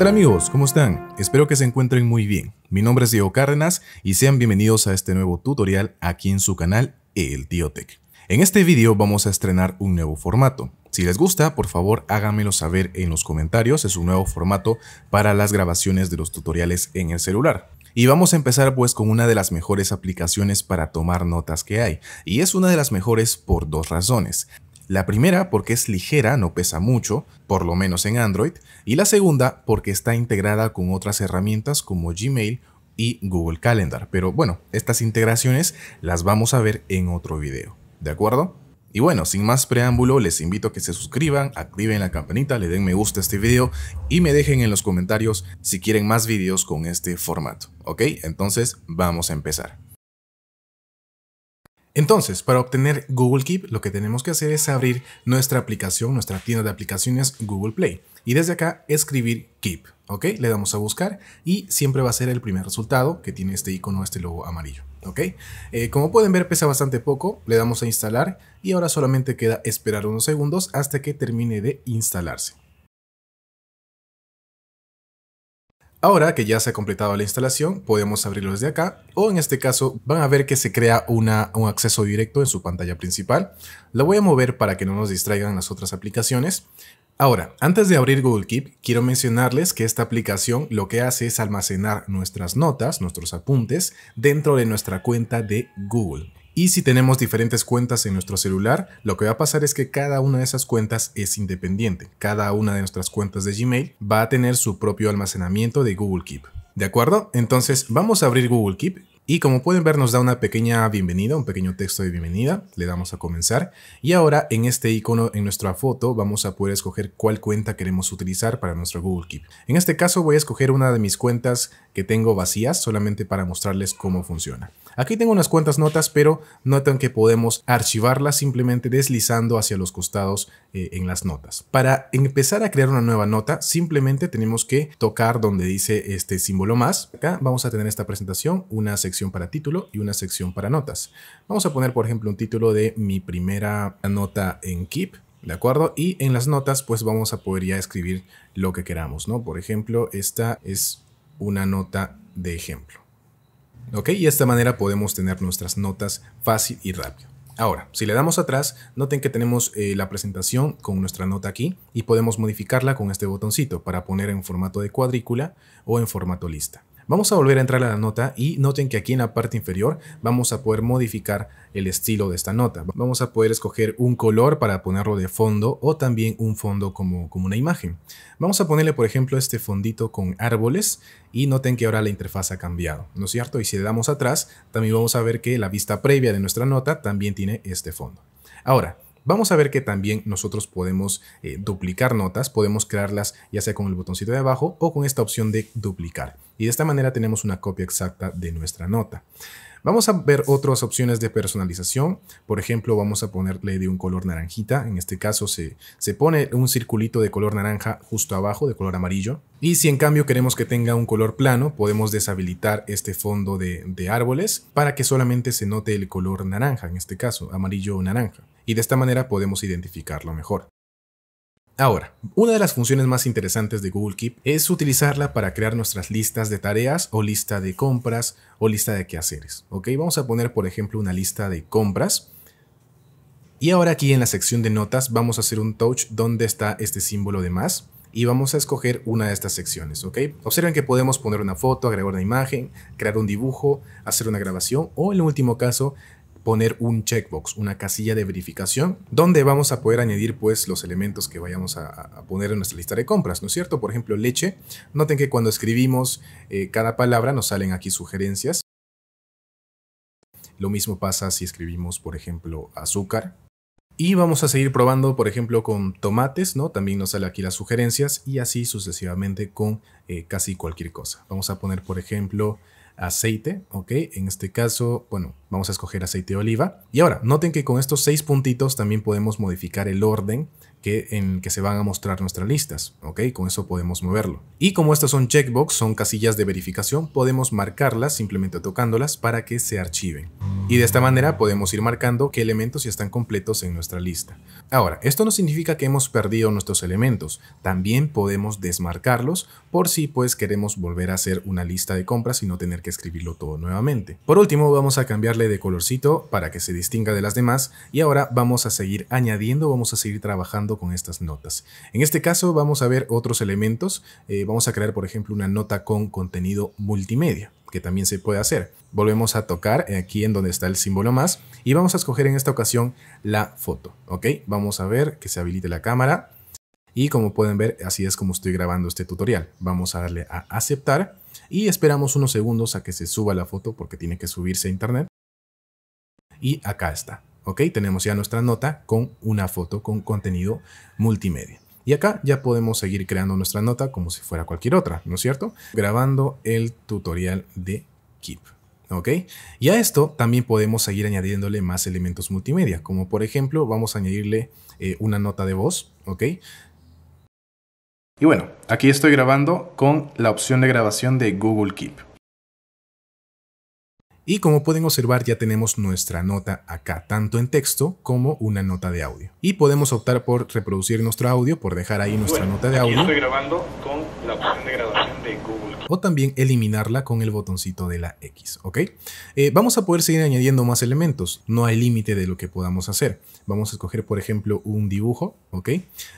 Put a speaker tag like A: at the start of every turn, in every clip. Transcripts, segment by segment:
A: Hola amigos? ¿Cómo están? Espero que se encuentren muy bien. Mi nombre es Diego Cárdenas y sean bienvenidos a este nuevo tutorial aquí en su canal El Tío En este video vamos a estrenar un nuevo formato. Si les gusta, por favor háganmelo saber en los comentarios, es un nuevo formato para las grabaciones de los tutoriales en el celular. Y vamos a empezar pues con una de las mejores aplicaciones para tomar notas que hay, y es una de las mejores por dos razones. La primera porque es ligera, no pesa mucho, por lo menos en Android, y la segunda porque está integrada con otras herramientas como Gmail y Google Calendar. Pero bueno, estas integraciones las vamos a ver en otro video, ¿de acuerdo? Y bueno, sin más preámbulo, les invito a que se suscriban, activen la campanita, le den me gusta a este video y me dejen en los comentarios si quieren más videos con este formato. ¿Ok? Entonces, vamos a empezar. Entonces, para obtener Google Keep, lo que tenemos que hacer es abrir nuestra aplicación, nuestra tienda de aplicaciones Google Play. Y desde acá escribir Keep, ¿ok? Le damos a buscar y siempre va a ser el primer resultado que tiene este icono, este logo amarillo, ¿ok? Eh, como pueden ver pesa bastante poco, le damos a instalar y ahora solamente queda esperar unos segundos hasta que termine de instalarse. Ahora que ya se ha completado la instalación, podemos abrirlo desde acá o en este caso van a ver que se crea un acceso directo en su pantalla principal. La voy a mover para que no nos distraigan las otras aplicaciones. Ahora, antes de abrir Google Keep, quiero mencionarles que esta aplicación lo que hace es almacenar nuestras notas, nuestros apuntes, dentro de nuestra cuenta de Google. Y si tenemos diferentes cuentas en nuestro celular, lo que va a pasar es que cada una de esas cuentas es independiente. Cada una de nuestras cuentas de Gmail va a tener su propio almacenamiento de Google Keep. ¿De acuerdo? Entonces vamos a abrir Google Keep y como pueden ver nos da una pequeña bienvenida, un pequeño texto de bienvenida, le damos a comenzar y ahora en este icono en nuestra foto vamos a poder escoger cuál cuenta queremos utilizar para nuestro Google Keep. En este caso voy a escoger una de mis cuentas que tengo vacías solamente para mostrarles cómo funciona. Aquí tengo unas cuantas notas pero notan que podemos archivarlas simplemente deslizando hacia los costados eh, en las notas. Para empezar a crear una nueva nota simplemente tenemos que tocar donde dice este símbolo más. Acá vamos a tener esta presentación, una sección para título y una sección para notas. Vamos a poner, por ejemplo, un título de mi primera nota en Keep, ¿de acuerdo? Y en las notas, pues vamos a poder ya escribir lo que queramos, ¿no? Por ejemplo, esta es una nota de ejemplo. ¿Ok? Y de esta manera podemos tener nuestras notas fácil y rápido. Ahora, si le damos atrás, noten que tenemos eh, la presentación con nuestra nota aquí y podemos modificarla con este botoncito para poner en formato de cuadrícula o en formato lista. Vamos a volver a entrar a la nota y noten que aquí en la parte inferior vamos a poder modificar el estilo de esta nota. Vamos a poder escoger un color para ponerlo de fondo o también un fondo como, como una imagen. Vamos a ponerle por ejemplo este fondito con árboles y noten que ahora la interfaz ha cambiado, ¿no es cierto? Y si le damos atrás también vamos a ver que la vista previa de nuestra nota también tiene este fondo. Ahora, Vamos a ver que también nosotros podemos eh, duplicar notas, podemos crearlas ya sea con el botoncito de abajo o con esta opción de duplicar. Y de esta manera tenemos una copia exacta de nuestra nota. Vamos a ver otras opciones de personalización. Por ejemplo, vamos a ponerle de un color naranjita. En este caso se, pone un circulito de color naranja justo abajo, de color amarillo. Y si en cambio queremos que tenga un color plano, podemos deshabilitar este fondo de, de árboles para que solamente se note el color naranja, en este caso amarillo o naranja. Y de esta manera podemos identificarlo mejor. Ahora, una de las funciones más interesantes de Google Keep es utilizarla para crear nuestras listas de tareas o lista de compras o lista de quehaceres. ¿ok? Vamos a poner, por ejemplo, una lista de compras. Y ahora aquí en la sección de notas vamos a hacer un touch donde está este símbolo de más y vamos a escoger una de estas secciones, Observen que podemos poner una foto, agregar una imagen, crear un dibujo, hacer una grabación o en el último caso poner un checkbox, una casilla de verificación, donde vamos a poder añadir pues los elementos que vayamos a, poner en nuestra lista de compras, ¿no es cierto? Por ejemplo, leche. Noten que cuando escribimos eh, cada palabra nos salen aquí sugerencias. Lo mismo pasa si escribimos, por ejemplo, azúcar. Y vamos a seguir probando, por ejemplo, con tomates, ¿no? También nos sale aquí las sugerencias y así sucesivamente con eh, casi cualquier cosa. Vamos a poner, por ejemplo, aceite, ¿ok? En este caso, bueno, Vamos a escoger aceite de oliva. Y ahora, noten que con estos seis puntitos también podemos modificar el orden que, en que se van a mostrar nuestras listas, ¿ok? Con eso podemos moverlo. Y como estas son checkbox, son casillas de verificación, podemos marcarlas simplemente tocándolas para que se archiven. Y de esta manera podemos ir marcando qué elementos ya están completos en nuestra lista. Ahora, esto no significa que hemos perdido nuestros elementos, también podemos desmarcarlos por si pues queremos volver a hacer una lista de compras y no tener que escribirlo todo nuevamente. Por último, vamos a cambiar de colorcito para que se distinga de las demás y ahora vamos a seguir añadiendo, vamos a seguir trabajando con estas notas. En este caso vamos a ver otros elementos, eh, vamos a crear por ejemplo una nota con contenido multimedia que también se puede hacer. Volvemos a tocar aquí en donde está el símbolo más y vamos a escoger en esta ocasión la foto, ¿ok? Vamos a ver que se habilite la cámara y como pueden ver, así es como estoy grabando este tutorial. Vamos a darle a aceptar y esperamos unos segundos a que se suba la foto porque tiene que subirse a internet y acá está. ¿Ok? Tenemos ya nuestra nota con una foto con contenido multimedia. Y acá ya podemos seguir creando nuestra nota como si fuera cualquier otra, ¿no es cierto? Grabando el tutorial de Keep. ¿Ok? Y a esto también podemos seguir añadiéndole más elementos multimedia, como por ejemplo vamos a añadirle eh, una nota de voz, ¿ok? Y bueno, aquí estoy grabando con la opción de grabación de Google Keep. Y como pueden observar ya tenemos nuestra nota acá, tanto en texto como una nota de audio. Y podemos optar por reproducir nuestro audio, por dejar ahí nuestra nota de audio. Estoy grabando con la opción de grabación de Google. O también eliminarla con el botoncito de la X, ¿ok? Eh, vamos a poder seguir añadiendo más elementos, no hay límite de lo que podamos hacer. Vamos a escoger, por ejemplo, un dibujo, ¿ok?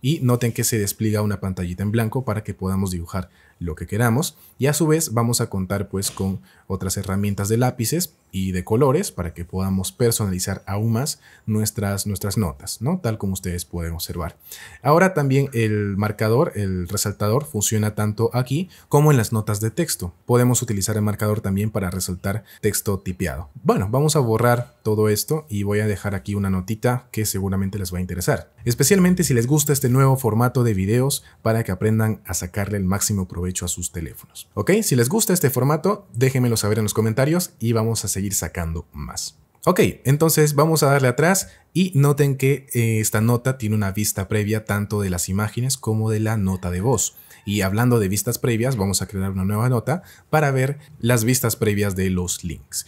A: Y noten que se despliega una pantallita en blanco para que podamos dibujar lo que queramos y a su vez vamos a contar pues con otras herramientas de lápices y de colores para que podamos personalizar aún más nuestras, nuestras notas, ¿no? Tal como ustedes pueden observar. Ahora también el marcador, el resaltador, funciona tanto aquí como en las notas de texto. Podemos utilizar el marcador también para resaltar texto tipeado. Bueno, vamos a borrar todo esto y voy a dejar aquí una notita que seguramente les va a interesar. Especialmente si les gusta este nuevo formato de videos para que aprendan a sacarle el máximo provecho a sus teléfonos. ¿Ok? Si les gusta este formato, déjenmelo saber en los comentarios y vamos a seguir sacando más. Ok, entonces vamos a darle atrás y noten que eh, esta nota tiene una vista previa tanto de las imágenes como de la nota de voz. Y hablando de vistas previas, vamos a crear una nueva nota para ver las vistas previas de los links.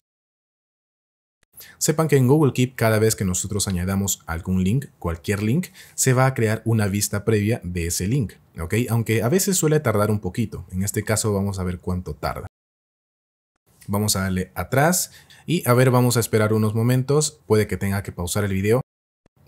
A: Sepan que en Google Keep cada vez que nosotros añadamos algún link, cualquier link, se va a crear una vista previa de ese link, ¿ok? Aunque a veces suele tardar un poquito, en este caso vamos a ver cuánto tarda. Vamos a darle atrás y a ver, vamos a esperar unos momentos, puede que tenga que pausar el video.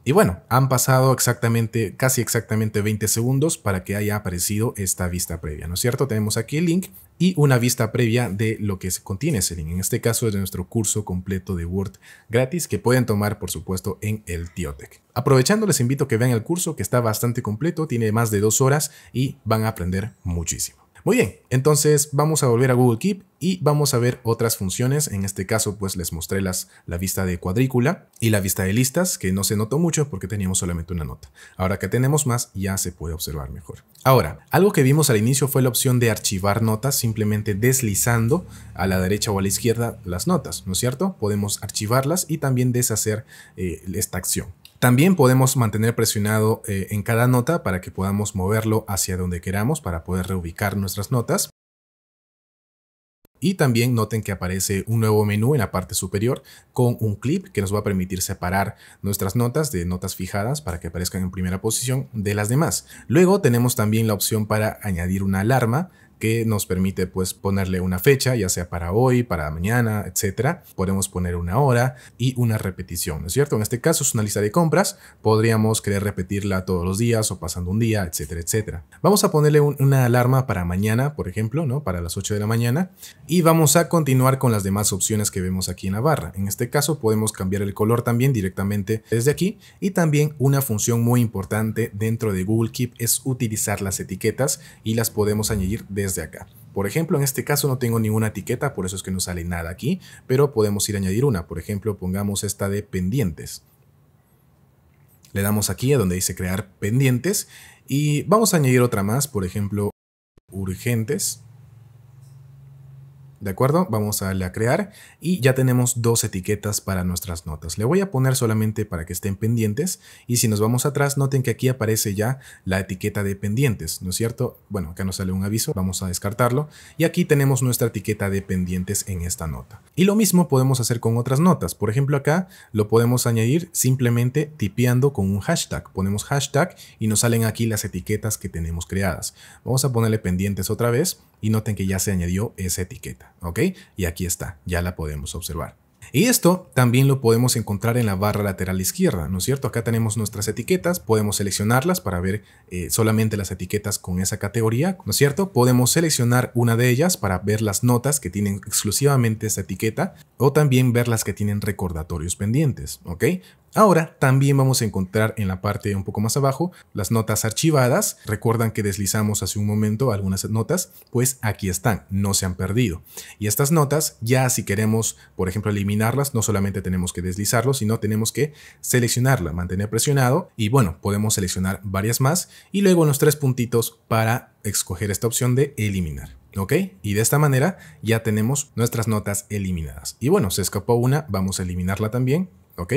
A: Y bueno, han pasado exactamente, casi exactamente 20 segundos para que haya aparecido esta vista previa, ¿no es cierto? Tenemos aquí el link y una vista previa de lo que contiene ese link. En este caso es de nuestro curso completo de Word gratis que pueden tomar, por supuesto, en el Tiotec. Aprovechando, les invito a que vean el curso que está bastante completo, tiene más de dos horas y van a aprender muchísimo. Muy bien, entonces vamos a volver a Google Keep y vamos a ver otras funciones. En este caso, pues les mostré las, la vista de cuadrícula y la vista de listas, que no se notó mucho porque teníamos solamente una nota. Ahora que tenemos más, ya se puede observar mejor. Ahora, algo que vimos al inicio fue la opción de archivar notas, simplemente deslizando a la derecha o a la izquierda las notas, ¿no es cierto? Podemos archivarlas y también deshacer eh, esta acción. También podemos mantener presionado eh, en cada nota para que podamos moverlo hacia donde queramos para poder reubicar nuestras notas. Y también noten que aparece un nuevo menú en la parte superior con un clip que nos va a permitir separar nuestras notas de notas fijadas para que aparezcan en primera posición de las demás. Luego tenemos también la opción para añadir una alarma que nos permite pues ponerle una fecha, ya sea para hoy, para mañana, etcétera. Podemos poner una hora y una repetición, es cierto? En este caso es una lista de compras, podríamos querer repetirla todos los días o pasando un día, etcétera, etcétera. Vamos a ponerle una alarma para mañana, por ejemplo, ¿no? Para las 8 de la mañana y vamos a continuar con las demás opciones que vemos aquí en la barra. En este caso podemos cambiar el color también directamente desde aquí y también una función muy importante dentro de Google Keep es utilizar las etiquetas y las podemos añadir desde de acá. Por ejemplo, en este caso no tengo ninguna etiqueta, por eso es que no sale nada aquí, pero podemos ir a añadir una. Por ejemplo, pongamos esta de pendientes. Le damos aquí a donde dice crear pendientes y vamos a añadir otra más, por ejemplo, urgentes. ¿De acuerdo? Vamos a darle a crear y ya tenemos dos etiquetas para nuestras notas. Le voy a poner solamente para que estén pendientes y si nos vamos atrás noten que aquí aparece ya la etiqueta de pendientes, ¿no es cierto? Bueno, acá nos sale un aviso, vamos a descartarlo y aquí tenemos nuestra etiqueta de pendientes en esta nota. Y lo mismo podemos hacer con otras notas, por ejemplo acá lo podemos añadir simplemente tipeando con un hashtag, ponemos hashtag y nos salen aquí las etiquetas que tenemos creadas. Vamos a ponerle pendientes otra vez y noten que ya se añadió esa etiqueta. ¿ok? Y aquí está, ya la podemos observar. Y esto también lo podemos encontrar en la barra lateral izquierda, ¿no es cierto? Acá tenemos nuestras etiquetas, podemos seleccionarlas para ver eh, solamente las etiquetas con esa categoría, ¿no es cierto? Podemos seleccionar una de ellas para ver las notas que tienen exclusivamente esa etiqueta o también ver las que tienen recordatorios pendientes, ¿ok? Ahora también vamos a encontrar en la parte un poco más abajo las notas archivadas. Recuerdan que deslizamos hace un momento algunas notas, pues aquí están, no se han perdido. Y estas notas ya si queremos, por ejemplo, eliminarlas, no solamente tenemos que deslizarlo, sino tenemos que seleccionarla, mantener presionado y bueno, podemos seleccionar varias más y luego los tres puntitos para escoger esta opción de eliminar. ¿ok? Y de esta manera ya tenemos nuestras notas eliminadas. Y bueno, se escapó una, vamos a eliminarla también, ¿ok?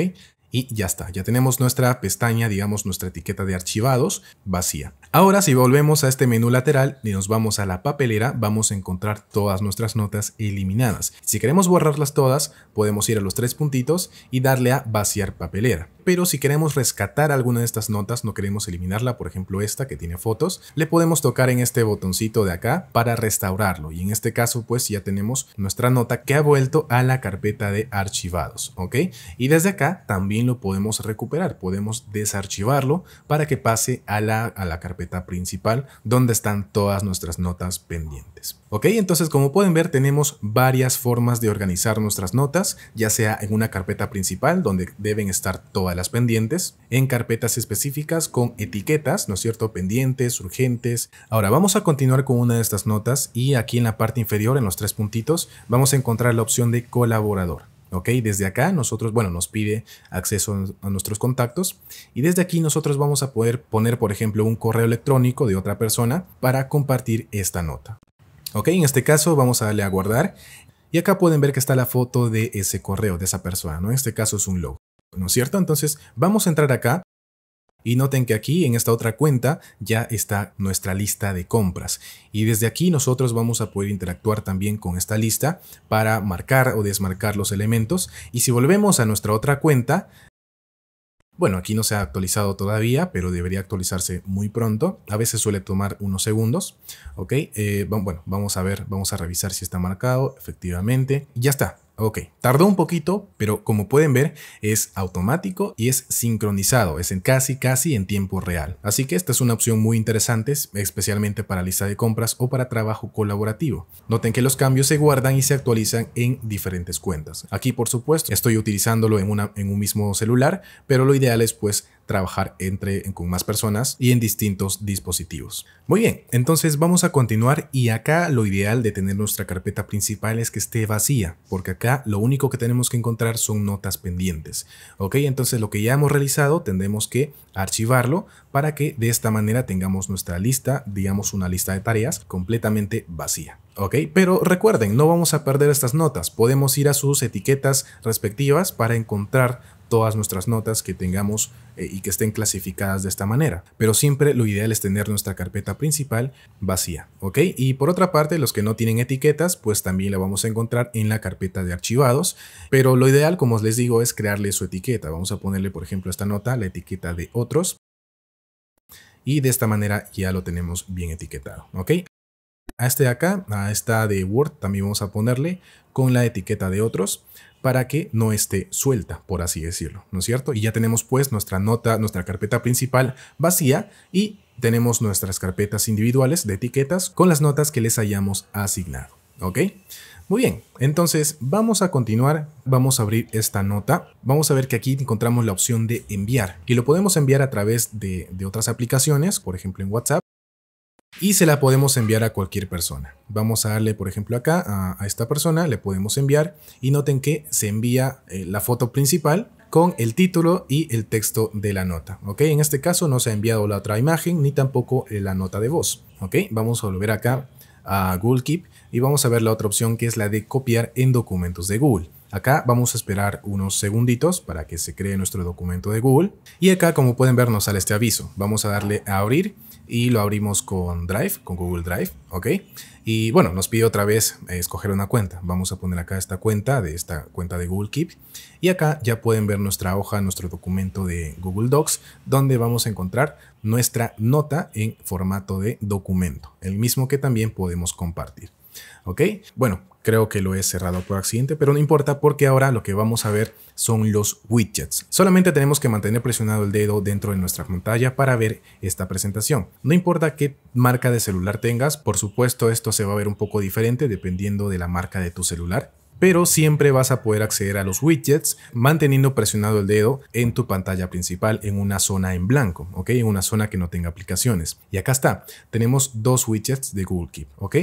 A: y ya está, ya tenemos nuestra pestaña, digamos nuestra etiqueta de archivados vacía. Ahora si volvemos a este menú lateral y nos vamos a la papelera, vamos a encontrar todas nuestras notas eliminadas. Si queremos borrarlas todas, podemos ir a los tres puntitos y darle a vaciar papelera. Pero si queremos rescatar alguna de estas notas, no queremos eliminarla, por ejemplo esta que tiene fotos, le podemos tocar en este botoncito de acá para restaurarlo. Y en este caso pues ya tenemos nuestra nota que ha vuelto a la carpeta de archivados, ¿ok? Y desde acá también lo podemos recuperar, podemos desarchivarlo para que pase a la, a la carpeta carpeta principal donde están todas nuestras notas pendientes. Ok, entonces como pueden ver tenemos varias formas de organizar nuestras notas, ya sea en una carpeta principal donde deben estar todas las pendientes, en carpetas específicas con etiquetas, ¿no es cierto? Pendientes, urgentes. Ahora vamos a continuar con una de estas notas y aquí en la parte inferior, en los tres puntitos, vamos a encontrar la opción de colaborador. ¿ok? Desde acá nosotros, bueno, nos pide acceso a nuestros contactos y desde aquí nosotros vamos a poder poner, por ejemplo, un correo electrónico de otra persona para compartir esta nota. ¿Ok? En este caso vamos a darle a guardar y acá pueden ver que está la foto de ese correo, de esa persona, ¿no? En este caso es un logo, ¿no es cierto? Entonces vamos a entrar acá y noten que aquí en esta otra cuenta ya está nuestra lista de compras. Y desde aquí nosotros vamos a poder interactuar también con esta lista para marcar o desmarcar los elementos. Y si volvemos a nuestra otra cuenta, bueno, aquí no se ha actualizado todavía, pero debería actualizarse muy pronto. A veces suele tomar unos segundos. Ok, eh, bueno, vamos a ver, vamos a revisar si está marcado, efectivamente. Ya está, Ok, tardó un poquito, pero como pueden ver es automático y es sincronizado, es en casi casi en tiempo real. Así que esta es una opción muy interesante, especialmente para lista de compras o para trabajo colaborativo. Noten que los cambios se guardan y se actualizan en diferentes cuentas. Aquí por supuesto estoy utilizándolo en, una, en un mismo celular, pero lo ideal es pues trabajar entre, con más personas y en distintos dispositivos. Muy bien, entonces vamos a continuar y acá lo ideal de tener nuestra carpeta principal es que esté vacía, porque acá lo único que tenemos que encontrar son notas pendientes. Ok, entonces lo que ya hemos realizado tendremos que archivarlo para que de esta manera tengamos nuestra lista, digamos una lista de tareas completamente vacía. ¿ok? Pero recuerden, no vamos a perder estas notas, podemos ir a sus etiquetas respectivas para encontrar todas nuestras notas que tengamos eh, y que estén clasificadas de esta manera. Pero siempre lo ideal es tener nuestra carpeta principal vacía, ¿ok? Y por otra parte, los que no tienen etiquetas, pues también la vamos a encontrar en la carpeta de archivados. Pero lo ideal, como les digo, es crearle su etiqueta. Vamos a ponerle, por ejemplo, a esta nota, la etiqueta de otros. Y de esta manera ya lo tenemos bien etiquetado, ¿ok? a este de acá, a esta de Word también vamos a ponerle con la etiqueta de otros para que no esté suelta, por así decirlo, ¿no es cierto? Y ya tenemos pues nuestra nota, nuestra carpeta principal vacía y tenemos nuestras carpetas individuales de etiquetas con las notas que les hayamos asignado, ¿ok? Muy bien, entonces vamos a continuar, vamos a abrir esta nota, vamos a ver que aquí encontramos la opción de enviar y lo podemos enviar a través de, de otras aplicaciones, por ejemplo en WhatsApp, y se la podemos enviar a cualquier persona. Vamos a darle, por ejemplo, acá a, esta persona, le podemos enviar y noten que se envía eh, la foto principal con el título y el texto de la nota. ¿ok? En este caso no se ha enviado la otra imagen ni tampoco eh, la nota de voz. ¿ok? Vamos a volver acá a Google Keep y vamos a ver la otra opción que es la de copiar en documentos de Google. Acá vamos a esperar unos segunditos para que se cree nuestro documento de Google. Y acá, como pueden ver, nos sale este aviso. Vamos a darle a abrir y lo abrimos con Drive, con Google Drive, ¿ok? Y bueno, nos pide otra vez eh, escoger una cuenta. Vamos a poner acá esta cuenta de esta cuenta de Google Keep y acá ya pueden ver nuestra hoja, nuestro documento de Google Docs, donde vamos a encontrar nuestra nota en formato de documento, el mismo que también podemos compartir. ¿Ok? Bueno, Creo que lo he cerrado por accidente, pero no importa porque ahora lo que vamos a ver son los widgets. Solamente tenemos que mantener presionado el dedo dentro de nuestra pantalla para ver esta presentación. No importa qué marca de celular tengas, por supuesto esto se va a ver un poco diferente dependiendo de la marca de tu celular pero siempre vas a poder acceder a los widgets manteniendo presionado el dedo en tu pantalla principal en una zona en blanco, ¿ok? En una zona que no tenga aplicaciones. Y acá está, tenemos dos widgets de Google Keep, ¿ok?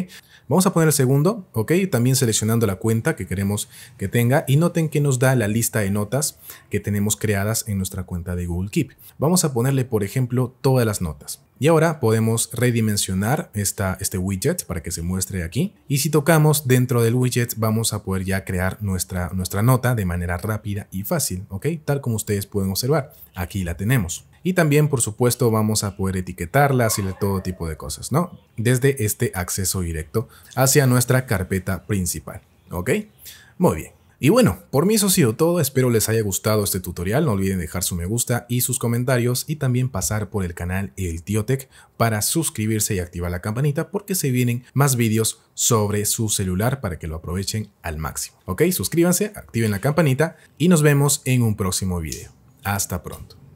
A: Vamos a poner el segundo, ¿ok? También seleccionando la cuenta que queremos que tenga y noten que nos da la lista de notas que tenemos creadas en nuestra cuenta de Google Keep. Vamos a ponerle, por ejemplo, todas las notas. Y ahora podemos redimensionar esta, este widget para que se muestre aquí. Y si tocamos dentro del widget vamos a poder ya crear nuestra, nuestra nota de manera rápida y fácil, ¿ok? Tal como ustedes pueden observar, aquí la tenemos. Y también, por supuesto, vamos a poder etiquetarla, y todo tipo de cosas, ¿no? Desde este acceso directo hacia nuestra carpeta principal, ¿ok? Muy bien. Y bueno, por mí eso ha sido todo, espero les haya gustado este tutorial, no olviden dejar su me gusta y sus comentarios y también pasar por el canal El Tío para suscribirse y activar la campanita porque se vienen más vídeos sobre su celular para que lo aprovechen al máximo. Ok, suscríbanse, activen la campanita y nos vemos en un próximo video. Hasta pronto.